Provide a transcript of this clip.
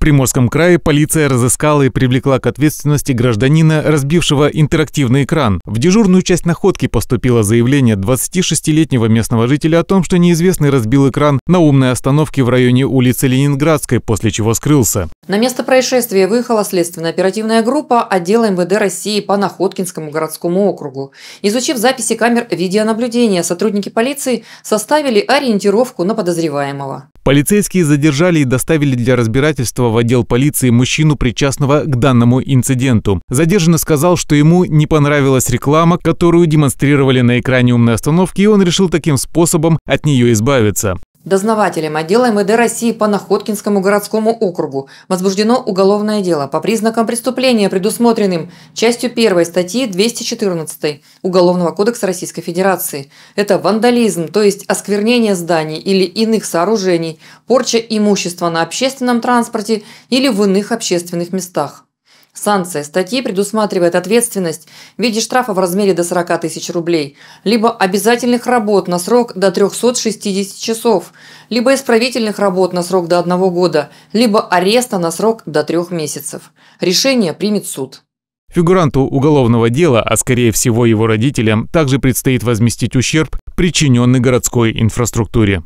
Приморском крае полиция разыскала и привлекла к ответственности гражданина, разбившего интерактивный экран. В дежурную часть находки поступило заявление 26-летнего местного жителя о том, что неизвестный разбил экран на умной остановке в районе улицы Ленинградской, после чего скрылся. На место происшествия выехала следственная оперативная группа отдела МВД России по Находкинскому городскому округу. Изучив записи камер видеонаблюдения, сотрудники полиции составили ориентировку на подозреваемого. Полицейские задержали и доставили для разбирательства в отдел полиции мужчину, причастного к данному инциденту. Задержанный сказал, что ему не понравилась реклама, которую демонстрировали на экране умной остановки, и он решил таким способом от нее избавиться. Дознавателем отдела МВД России по Находкинскому городскому округу возбуждено уголовное дело по признакам преступления, предусмотренным частью 1 статьи 214 Уголовного кодекса Российской Федерации. Это вандализм, то есть осквернение зданий или иных сооружений, порча имущества на общественном транспорте или в иных общественных местах. Санкция статьи предусматривает ответственность в виде штрафа в размере до 40 тысяч рублей, либо обязательных работ на срок до 360 часов, либо исправительных работ на срок до одного года, либо ареста на срок до трех месяцев. Решение примет суд. Фигуранту уголовного дела, а скорее всего его родителям, также предстоит возместить ущерб, причиненный городской инфраструктуре.